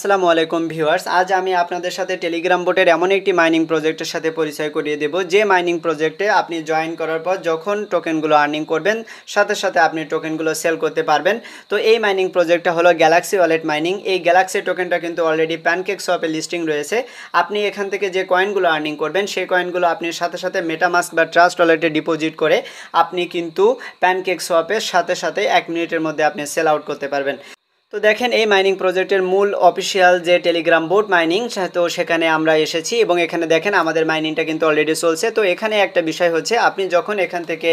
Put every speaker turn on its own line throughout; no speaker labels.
আসসালামু আলাইকুম ভিউয়ার্স আজ আমি আপনাদের সাথে টেলিগ্রাম বোটের এমন একটি মাইনিং প্রজেক্টের সাথে পরিচয় করিয়ে দেব যে মাইনিং প্রজেক্টে আপনি জয়েন করার পর যখন টোকেনগুলো আর্নিং করবেন সাথে সাথে আপনি টোকেনগুলো সেল করতে পারবেন তো এই মাইনিং প্রজেক্টটা হলো গ্যালাক্সি ওয়ালেট মাইনিং এই গ্যালাক্সি টোকেনটা কিন্তু অলরেডি প্যানকেক শপে লিস্টিং রয়েছে আপনি এখান থেকে যে কয়েনগুলো আর্নিং করবেন সেই কয়েনগুলো আপনি সাথে সাথে মেটামাস্ক বা ট্রাস্ট ওয়ালেটে ডিপোজিট করে আপনি কিন্তু প্যানকেক শপের সাথে সাথে এক মিনিটের মধ্যে আপনি সেল আউট করতে পারবেন তো দেখেন এই মাইনিং প্রজেক্টের মূল অফিসিয়াল যে টেলিগ্রাম বোর্ড মাইনিং তো সেখানে আমরা এসেছি এবং এখানে দেখেন আমাদের মাইনিংটা কিন্তু অলরেডি চলছে তো এখানে একটা বিষয় হচ্ছে আপনি যখন এখান থেকে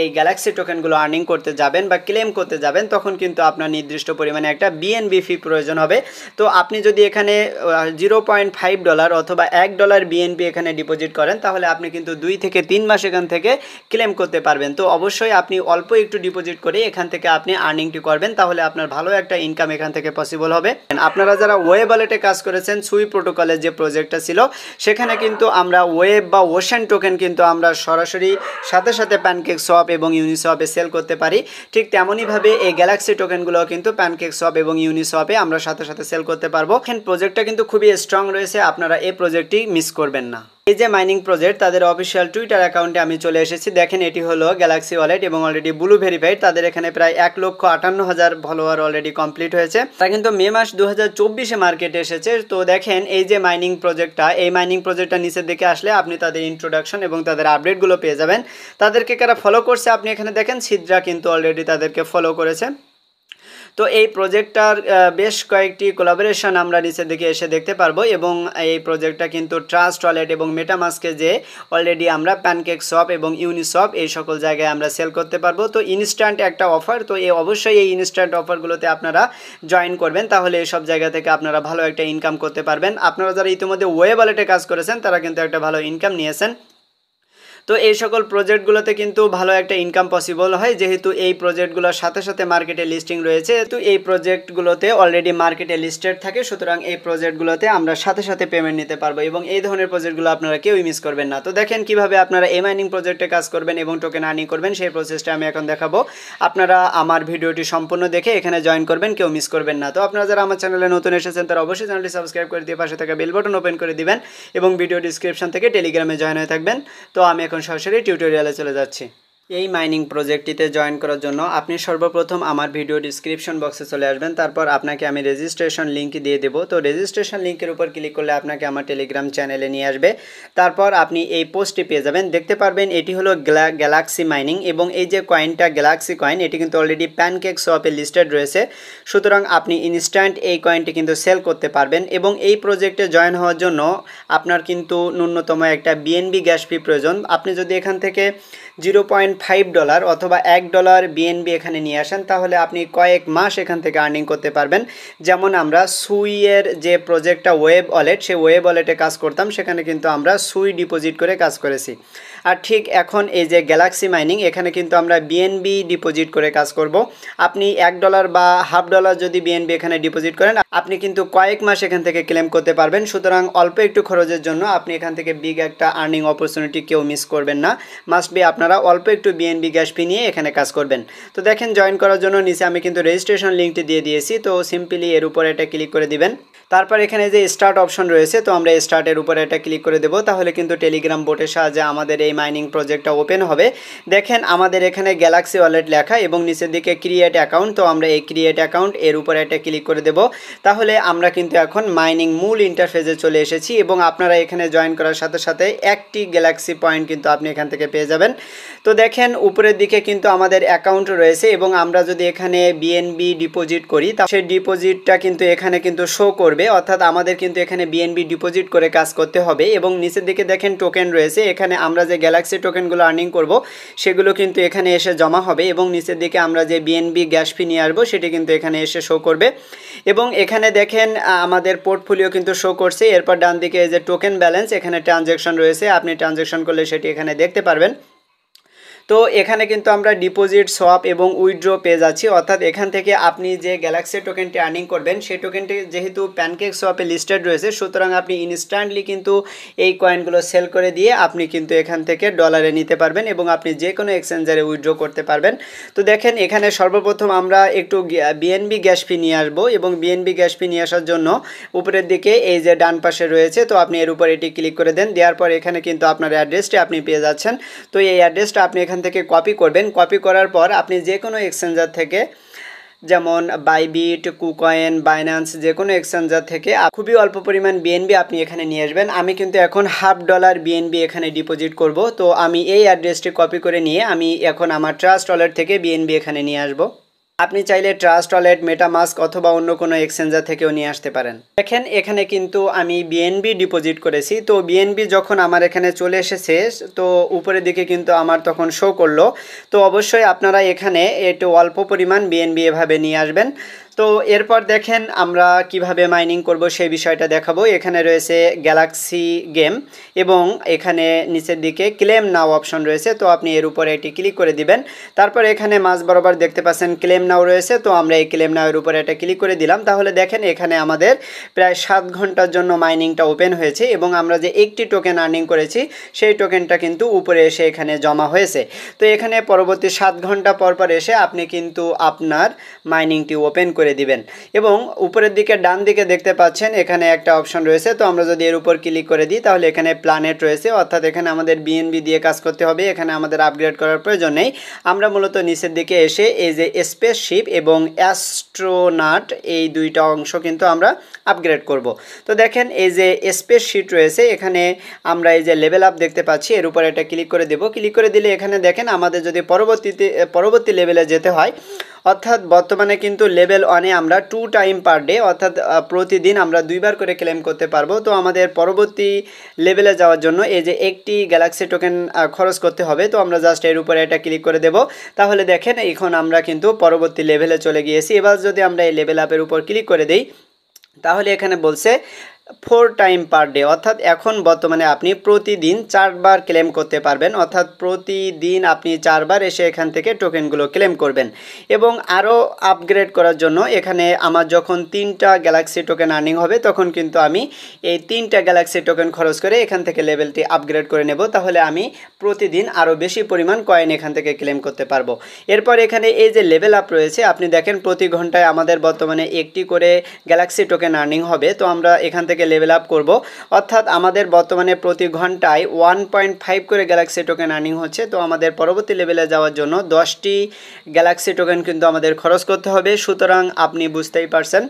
এই গ্যালাক্সি টোকেনগুলো আর্নিং করতে যাবেন বা ক্লেম করতে যাবেন তখন কিন্তু আপনার নির্দিষ্ট পরিমাণে একটা বিএনবি ফি প্রয়োজন হবে তো আপনি যদি এখানে জিরো পয়েন্ট ফাইভ ডলার অথবা এক ডলার বিএনবি এখানে ডিপোজিট করেন তাহলে আপনি কিন্তু দুই থেকে তিন মাস এখান থেকে ক্লেম করতে পারবেন তো অবশ্যই আপনি অল্প একটু ডিপোজিট করে এখান থেকে আপনি আর্নিংটি করবেন তাহলে আপনার ভালো একটা ইনকাম এখান থেকে পসিবল হবে আপনারা যারা ওয়েব ওয়ালেটে কাজ করেছেন সুই প্রোটোকলের যে প্রজেক্টটা ছিল সেখানে কিন্তু আমরা ওয়েব বা ওশান টোকেন কিন্তু আমরা সরাসরি সাথে সাথে প্যানকেক সপ এবং ইউনিসপে সেল করতে পারি ঠিক তেমনইভাবে এই গ্যালাক্সি টোকেনগুলো কিন্তু প্যানকেক সপ এবং ইউনিসপে আমরা সাথে সাথে সেল করতে পারবো এখানে প্রজেক্টটা কিন্তু খুবই স্ট্রং রয়েছে আপনারা এই প্রজেক্টটি মিস করবেন না এই যে মাইনিং প্রজেক্ট তাদের অফিসিয়াল টুইটার অ্যাকাউন্টে আমি চলে এসেছি দেখেন এটি হলো গ্যালাক্সি ওয়ালেট এবং অলরেডি ব্লু ভেরিফাইড তাদের এখানে প্রায় এক লক্ষ আটান্ন হাজার ফলোয়ার অলরেডি কমপ্লিট হয়েছে তা কিন্তু মে মাস দু হাজার চব্বিশে মার্কেটে এসেছে তো দেখেন এই যে মাইনিং প্রজেক্টটা এই মাইনিং প্রজেক্টটা নিচের দিকে আসলে আপনি তাদের ইন্ট্রোডাকশন এবং তাদের আপডেটগুলো পেয়ে যাবেন তাদেরকে কারা ফলো করছে আপনি এখানে দেখেন সিদ্রা কিন্তু অলরেডি তাদেরকে ফলো করেছে তো এই প্রজেক্টটার বেশ কয়েকটি কোলাবোরেশন আমরা নিচের দিকে এসে দেখতে পারবো এবং এই প্রজেক্টটা কিন্তু ট্রাস্ট ওয়ালেট এবং মেটামাস্কে যে অলরেডি আমরা প্যানকেক শপ এবং ইউনিশপ এই সকল জায়গায় আমরা সেল করতে পারবো তো ইনস্ট্যান্ট একটা অফার তো এই অবশ্যই এই ইনস্ট্যান্ট অফারগুলোতে আপনারা জয়েন করবেন তাহলে সব জায়গা থেকে আপনারা ভালো একটা ইনকাম করতে পারবেন আপনারা যারা ইতিমধ্যে ওয়েব ওয়ালেটে কাজ করেছেন তারা কিন্তু একটা ভালো ইনকাম নিয়েছেন তো এই সকল প্রজেক্টগুলোতে কিন্তু ভালো একটা ইনকাম পসিবল হয় যেহেতু এই প্রজেক্টগুলোর সাথে সাথে মার্কেটে লিস্টিং রয়েছে তো এই প্রজেক্টগুলোতে অলরেডি মার্কেটে লিস্টেড থাকে সুতরাং এই প্রজেক্টগুলোতে আমরা সাথে সাথে পেমেন্ট নিতে পারবো এবং এই ধরনের প্রজেক্টগুলো আপনারা কেউই মিস করবেন না তো দেখেন কিভাবে আপনারা এ মাইনিং প্রজেক্টে কাজ করবেন এবং টোকেন আর্নিং করবেন সেই প্রসেসটা আমি এখন দেখাবো আপনারা আমার ভিডিওটি সম্পূর্ণ দেখে এখানে জয়েন করবেন কেউ মিস করবেন না তো আপনারা যারা আমার চ্যানেলে নতুন এসেছেন তারা অবশ্যই চ্যানেলটি সাবস্ক্রাইব করে দিয়ে পাশে থাকা বেল বটন ওপেন করে দিবেন এবং ভিডিও ডিসক্রিপশন থেকে টেলিগ্রামে জয়েন হয়ে থাকবেন তো আমি এখন এখন সরাসরি টিউটোরিয়ালে চলে যাচ্ছি এই মাইনিং প্রজেক্টটিতে জয়েন করার জন্য আপনি সর্বপ্রথম আমার ভিডিও ডিসক্রিপশন বক্সে চলে আসবেন তারপর আপনাকে আমি রেজিস্ট্রেশন লিঙ্ক দিয়ে দেবো তো রেজিস্ট্রেশন লিঙ্কের উপর ক্লিক করলে আপনাকে আমার টেলিগ্রাম চ্যানেলে নিয়ে আসবে তারপর আপনি এই পোস্টটি পেয়ে যাবেন দেখতে পারবেন এটি হলো গ্যালাক্সি মাইনিং এবং এই যে কয়েনটা গ্যালাক্সি কয়েন এটি কিন্তু অলরেডি প্যানকেক শপে লিস্টেড রয়েছে সুতরাং আপনি ইনস্ট্যান্ট এই কয়েনটি কিন্তু সেল করতে পারবেন এবং এই প্রজেক্টে জয়েন হওয়ার জন্য আপনার কিন্তু ন্যূনতম একটা বিএনবি গ্যাস ফি প্রয়োজন আপনি যদি এখান থেকে জিরো পয়েন্ট ফাইভ ডলার অথবা এক ডলার বিএনবি এখানে নিয়ে আসেন তাহলে আপনি কয়েক মাস এখান থেকে আর্নিং করতে পারবেন যেমন আমরা সুইয়ের যে প্রজেক্টটা ওয়েব ওয়ালেট সেই ওয়েব ওয়ালেটে কাজ করতাম সেখানে কিন্তু আমরা সুই ডিপোজিট করে কাজ করেছি আর ঠিক এখন এই যে গ্যালাক্সি মাইনিং এখানে কিন্তু আমরা বিএনবি ডিপোজিট করে কাজ করব আপনি এক ডলার বা হাফ ডলার যদি বিএনবি এখানে ডিপোজিট করেন আপনি কিন্তু কয়েক মাস এখান থেকে ক্লেম করতে পারবেন সুতরাং অল্প একটু খরচের জন্য আপনি এখান থেকে বিগ একটা আর্নিং অপরচুনিটি কেউ মিস করবেন না মাস্ট বি আপনার আপনারা অল্প একটু বিএনবি গ্যাস ফি নিয়ে এখানে কাজ করবেন তো দেখেন জয়েন করার জন্য নিচে আমি কিন্তু রেজিস্ট্রেশন লিঙ্কটি দিয়ে দিয়েছি তো সিম্পলি এর উপর এটা ক্লিক করে দিবেন তারপর এখানে যে স্টার্ট অপশন রয়েছে তো আমরা স্টার্টের উপরে এটা ক্লিক করে দেবো তাহলে কিন্তু টেলিগ্রাম বোটের সাহায্যে আমাদের এই মাইনিং প্রজেক্টটা ওপেন হবে দেখেন আমাদের এখানে গ্যালাক্সি ওয়ালেট লেখা এবং নিচের দিকে ক্রিয়েট অ্যাকাউন্ট তো আমরা এই ক্রিয়েট অ্যাকাউন্ট এর উপরে একটা ক্লিক করে দেবো তাহলে আমরা কিন্তু এখন মাইনিং মূল ইন্টারফেসে চলে এসেছি এবং আপনারা এখানে জয়েন করার সাথে সাথে একটি গ্যালাক্সি পয়েন্ট কিন্তু আপনি এখান থেকে পেয়ে যাবেন তো দেখেন উপরের দিকে কিন্তু আমাদের অ্যাকাউন্ট রয়েছে এবং আমরা যদি এখানে বিএনবি ডিপোজিট করি তা সেই ডিপোজিটটা কিন্তু এখানে কিন্তু শো করবে করবে অর্থাৎ আমাদের কিন্তু এখানে বিএনবি ডিপোজিট করে কাজ করতে হবে এবং নিচের দিকে দেখেন টোকেন রয়েছে এখানে আমরা যে গ্যালাক্সি টোকেনগুলো আর্নিং করব সেগুলো কিন্তু এখানে এসে জমা হবে এবং নিচের দিকে আমরা যে বিএনবি গ্যাস ফি নিয়ে আসবো সেটি কিন্তু এখানে এসে শো করবে এবং এখানে দেখেন আমাদের পোর্টফোলিও কিন্তু শো করছে এরপর ডান দিকে যে টোকেন ব্যালেন্স এখানে ট্রানজ্যাকশন রয়েছে আপনি ট্রানজ্যাকশন করলে সেটি এখানে দেখতে পারবেন তো এখানে কিন্তু আমরা ডিপোজিট সোয়াপ এবং উইড্রো পেয়ে যাচ্ছি অর্থাৎ এখান থেকে আপনি যে গ্যালাক্সি টোকেনটি আর্নিং করবেন সেই টোকেনটি যেহেতু প্যানকেক সোয়াপে লিস্টেড রয়েছে সুতরাং আপনি ইনস্ট্যান্টলি কিন্তু এই কয়েনগুলো সেল করে দিয়ে আপনি কিন্তু এখান থেকে ডলারে নিতে পারবেন এবং আপনি যে কোনো এক্সচেঞ্জারে উইড্রো করতে পারবেন তো দেখেন এখানে সর্বপ্রথম আমরা একটু বিএনবি গ্যাস ফি নিয়ে আসবো এবং বিএনবি গ্যাস ফি নিয়ে আসার জন্য উপরের দিকে এই যে ডান পাশে রয়েছে তো আপনি এর উপর এটি ক্লিক করে দেন দেওয়ার পর এখানে কিন্তু আপনার অ্যাড্রেসটি আপনি পেয়ে যাচ্ছেন তো এই অ্যাড্রেসটা আপনি এখানে এখান থেকে কপি করবেন কপি করার পর আপনি যে কোনো এক্সচেঞ্জার থেকে যেমন বাইবিট কুকয়েন বাইন্যান্স যে কোনো এক্সচেঞ্জার থেকে খুবই অল্প পরিমাণ বিএনবি আপনি এখানে নিয়ে আসবেন আমি কিন্তু এখন হাফ ডলার বিএনবি এখানে ডিপোজিট করব তো আমি এই অ্যাড্রেসটি কপি করে নিয়ে আমি এখন আমার ট্রাস্ট ওয়ালেট থেকে বিএনবি এখানে নিয়ে আসবো আপনি চাইলে ট্রাস্ট ওয়ালেট মেটামাস্ক অথবা অন্য কোনো এক্সচেঞ্জার থেকেও নিয়ে আসতে পারেন দেখেন এখানে কিন্তু আমি বিএনবি ডিপোজিট করেছি তো বিএনবি যখন আমার এখানে চলে এসেছে তো উপরের দিকে কিন্তু আমার তখন শো করলো তো অবশ্যই আপনারা এখানে একটু অল্প পরিমাণ বিএনবি এভাবে নিয়ে আসবেন তো এরপর দেখেন আমরা কিভাবে মাইনিং করব সেই বিষয়টা দেখাবো এখানে রয়েছে গ্যালাক্সি গেম এবং এখানে নিচের দিকে ক্লেম নাও অপশন রয়েছে তো আপনি এর উপরে এটি ক্লিক করে দিবেন তারপর এখানে মাছ বরাবর দেখতে পাচ্ছেন ক্লেম নাও রয়েছে তো আমরা এই ক্লেম নাওয়ের উপরে এটা ক্লিক করে দিলাম তাহলে দেখেন এখানে আমাদের প্রায় সাত ঘন্টার জন্য মাইনিংটা ওপেন হয়েছে এবং আমরা যে একটি টোকেন আর্নিং করেছি সেই টোকেনটা কিন্তু উপরে এসে এখানে জমা হয়েছে তো এখানে পরবর্তী সাত ঘন্টা পর পর এসে আপনি কিন্তু আপনার মাইনিংটি ওপেন করে করে দিবেন এবং উপরের দিকে ডান দিকে দেখতে পাচ্ছেন এখানে একটা অপশন রয়েছে তো আমরা যদি এর উপর ক্লিক করে দিই তাহলে এখানে প্ল্যানেট রয়েছে অর্থাৎ এখানে আমাদের বিএনবি দিয়ে কাজ করতে হবে এখানে আমাদের আপগ্রেড করার প্রয়োজন নেই আমরা মূলত নিচের দিকে এসে এই যে স্পেসশিপ এবং অ্যাস্ট্রোনাট এই দুইটা অংশ কিন্তু আমরা আপগ্রেড করব তো দেখেন এই যে স্পেস শিট রয়েছে এখানে আমরা এই যে লেভেল আপ দেখতে পাচ্ছি এর উপর এটা ক্লিক করে দেব ক্লিক করে দিলে এখানে দেখেন আমাদের যদি পরবর্তীতে পরবর্তী লেভেলে যেতে হয় অর্থাৎ বর্তমানে কিন্তু লেভেল ওয়ানে আমরা টু টাইম পার ডে অর্থাৎ প্রতিদিন আমরা দুইবার করে ক্লেম করতে পারবো তো আমাদের পরবর্তী লেভেলে যাওয়ার জন্য এই যে একটি গ্যালাক্সি টোকেন খরচ করতে হবে তো আমরা জাস্ট এর উপরে এটা ক্লিক করে দেব তাহলে দেখেন এখন আমরা কিন্তু পরবর্তী লেভেলে চলে গিয়েছি এবার যদি আমরা এই লেভেল আপের উপর ক্লিক করে দিই তাহলে এখানে বলছে ফোর টাইম পার ডে অর্থাৎ এখন বর্তমানে আপনি প্রতিদিন চারবার ক্লেম করতে পারবেন অর্থাৎ প্রতিদিন আপনি চারবার এসে এখান থেকে টোকেনগুলো ক্লেম করবেন এবং আরও আপগ্রেড করার জন্য এখানে আমার যখন তিনটা গ্যালাক্সি টোকেন আর্নিং হবে তখন কিন্তু আমি এই তিনটা গ্যালাক্সি টোকেন খরচ করে এখান থেকে লেভেলটি আপগ্রেড করে নেব তাহলে আমি প্রতিদিন আরও বেশি পরিমাণ কয়েন এখান থেকে ক্লেম করতে পারবো এরপর এখানে এই যে লেভেল আপ রয়েছে আপনি দেখেন প্রতি ঘন্টায় আমাদের বর্তমানে একটি করে গ্যালাক্সি টোকেন আর্নিং হবে তো আমরা এখান থেকে থেকে লেভেল আপ করব অর্থাৎ আমাদের বর্তমানে প্রতি ঘন্টায় ওয়ান পয়েন্ট ফাইভ করে গ্যালাক্সি টোকেন আর্নিং হচ্ছে তো আমাদের পরবর্তী লেভেলে যাওয়ার জন্য দশটি গ্যালাক্সি টোকেন কিন্তু আমাদের খরচ করতে হবে সুতরাং আপনি বুঝতেই পারছেন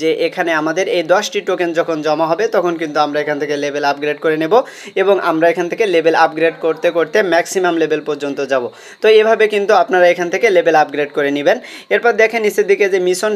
যে এখানে আমাদের এই দশটি টোকেন যখন জমা হবে তখন কিন্তু আমরা এখান থেকে লেভেল আপগ্রেড করে নেব এবং আমরা এখান থেকে লেভেল আপগ্রেড করতে করতে ম্যাক্সিমাম লেভেল পর্যন্ত যাব তো এভাবে কিন্তু আপনারা এখান থেকে লেভেল আপগ্রেড করে নেবেন এরপর দেখেন নিচের দিকে যে মিশন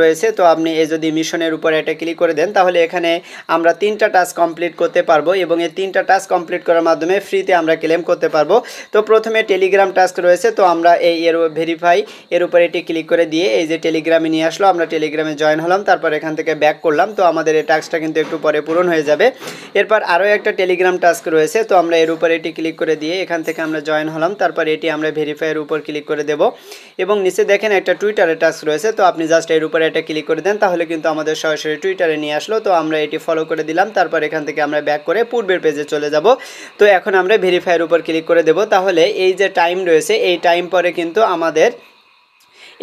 রয়েছে তো আপনি এই যদি মিশনের উপরে এটা ক্লিক করে দেন তাহলে এখানে আমরা তিনটা টাস্ক কমপ্লিট করতে পারবো এবং এই তিনটা টাস্ক কমপ্লিট করার মাধ্যমে ফ্রিতে আমরা ক্লেম করতে পারবো তো প্রথমে টেলিগ্রাম টাস্ক রয়েছে তো আমরা এই এর ভেরিফাই এর উপরে এটি ক্লিক করে দিয়ে এই যে টেলিগ্রামে নিয়ে আসলো আমরা টেলিগ্রামে জয়েন হলাম তারপর এখান থেকে ব্যাক করলাম তো আমাদের এই টাস্কটা কিন্তু একটু পরে পূরণ হয়ে যাবে এরপর আরও একটা টেলিগ্রাম টাস্ক রয়েছে তো আমরা এর উপর এটি ক্লিক করে দিয়ে এখান থেকে আমরা জয়েন হলাম তারপর এটি আমরা ভেরিফাইয়ের উপর ক্লিক করে দেব এবং নিচে দেখেন একটা টুইটারের টাস্ক রয়েছে তো আপনি জাস্ট এর উপরে এটা ক্লিক করে দেন তাহলে কিন্তু আমাদের সরাসরি টুইটারে নিয়ে আসলো তো আমরা এটি ফলো করে দিলাম তারপর এখান থেকে আমরা ব্যাক করে পূর্বের পেজে চলে যাব তো এখন আমরা ভেরিফাইয়ের উপর ক্লিক করে দেব তাহলে এই যে টাইম রয়েছে এই টাইম পরে কিন্তু আমাদের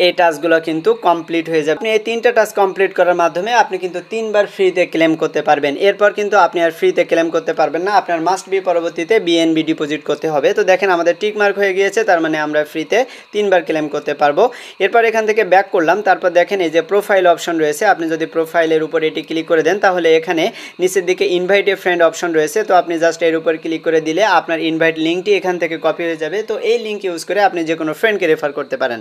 এই টাস্কগুলো কিন্তু কমপ্লিট হয়ে যাবে আপনি এই তিনটা টাস্ক কমপ্লিট করার মাধ্যমে আপনি কিন্তু তিনবার ফ্রিতে ক্লেম করতে পারবেন এরপর কিন্তু আপনি আর ফ্রিতে ক্লেম করতে পারবেন না আপনার মাস্ট বি পরবর্তীতে বিএনবি ডিপোজিট করতে হবে তো দেখেন আমাদের টিক মার্ক হয়ে গিয়েছে তার মানে আমরা ফ্রিতে তিনবার ক্লেম করতে পারবো এরপর এখান থেকে ব্যাক করলাম তারপর দেখেন এই যে প্রোফাইল অপশন রয়েছে আপনি যদি প্রোফাইলের উপর এটি ক্লিক করে দেন তাহলে এখানে নিচের দিকে ইনভাইটে ফ্রেন্ড অপশন রয়েছে তো আপনি জাস্ট এর উপর ক্লিক করে দিলে আপনার ইনভাইট লিঙ্কটি এখান থেকে কপি হয়ে যাবে তো এই লিঙ্ক ইউজ করে আপনি যে কোনো ফ্রেন্ডকে রেফার করতে পারেন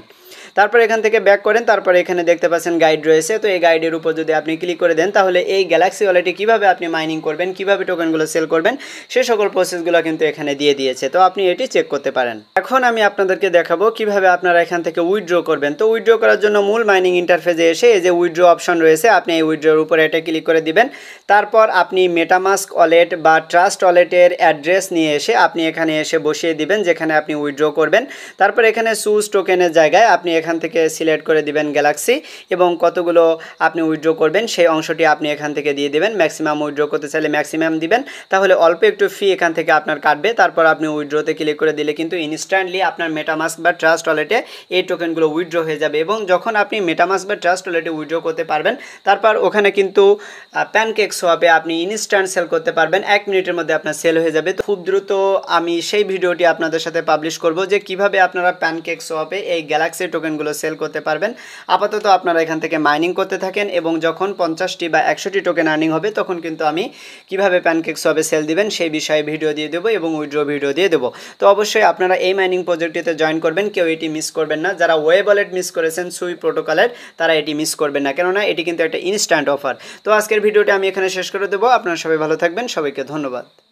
তারপর এখান থেকে ব্যাক করেন তারপর এখানে দেখতে পাচ্ছেন গাইড রয়েছে তো এই গাইডের উপর যদি আপনি ক্লিক করে দেন তাহলে এই গ্যালাক্সি ওয়ালেটে কীভাবে আপনি মাইনিং করবেন কীভাবে টোকেনগুলো সেল করবেন সে সকল প্রসেসগুলো কিন্তু এখানে দিয়ে দিয়েছে তো আপনি এটি চেক করতে পারেন এখন আমি আপনাদেরকে দেখাবো কিভাবে আপনারা এখান থেকে উইথড্র করবেন তো উইথড্র করার জন্য মূল মাইনিং ইন্টারফেসে এসে এই যে উইথড্র অপশন রয়েছে আপনি এই উইথড্রোর উপরে এটা ক্লিক করে দিবেন তারপর আপনি মেটামাস্ক ওয়ালেট বা ট্রাস্ট ওয়ালেটের অ্যাড্রেস নিয়ে এসে আপনি এখানে এসে বসিয়ে দিবেন যেখানে আপনি উইথড্র করবেন তারপর এখানে সুজ টোকেনের জায়গায় আপনি এখানে এখান থেকে সিলেক্ট করে দিবেন গ্যালাক্সি এবং কতগুলো আপনি উইড্রো করবেন সেই অংশটি আপনি এখান থেকে দিয়ে দেবেন ম্যাক্সিমাম উইড্রো করতে চাইলে ম্যাক্সিমাম দিবেন তাহলে অল্প একটু ফি এখান থেকে আপনার কাটবে তারপর আপনি উইড্রোতে ক্লিক করে দিলে কিন্তু ইনস্ট্যান্টলি আপনার মেটামাস্ক বা ট্রাস্ট ওয়ালেটে এই টোকেনগুলো উইড্রো হয়ে যাবে এবং যখন আপনি মেটামাস্ক বা ট্রাস্ট ওয়ালেটে উইড্রো করতে পারবেন তারপর ওখানে কিন্তু প্যানকেক সোয়াপে আপনি ইনস্ট্যান্ট সেল করতে পারবেন এক মিনিটের মধ্যে আপনার সেল হয়ে যাবে তো খুব দ্রুত আমি সেই ভিডিওটি আপনাদের সাথে পাবলিশ করব যে কিভাবে আপনারা প্যানকেক সোয়াপে এই গ্যালাক্সি টোকেন টোকেনগুলো সেল করতে পারবেন আপাতত আপনারা এখান থেকে মাইনিং করতে থাকেন এবং যখন পঞ্চাশটি বা একশোটি টোকেন আর্নিং হবে তখন কিন্তু আমি কিভাবে প্যানকেক সবে সেল দিবেন সেই বিষয়ে ভিডিও দিয়ে দেবো এবং উইড্রো ভিডিও দিয়ে দেবো তো অবশ্যই আপনারা এই মাইনিং প্রজেক্টটিতে জয়েন করবেন কেউ এটি মিস করবেন না যারা ওয়ে ওয়ালেট মিস করেছেন সুই প্রোটোকলের তারা এটি মিস করবেন না কেননা এটি কিন্তু একটা ইনস্ট্যান্ট অফার তো আজকের ভিডিওটা আমি এখানে শেষ করে দেবো আপনারা সবাই ভালো থাকবেন সবাইকে ধন্যবাদ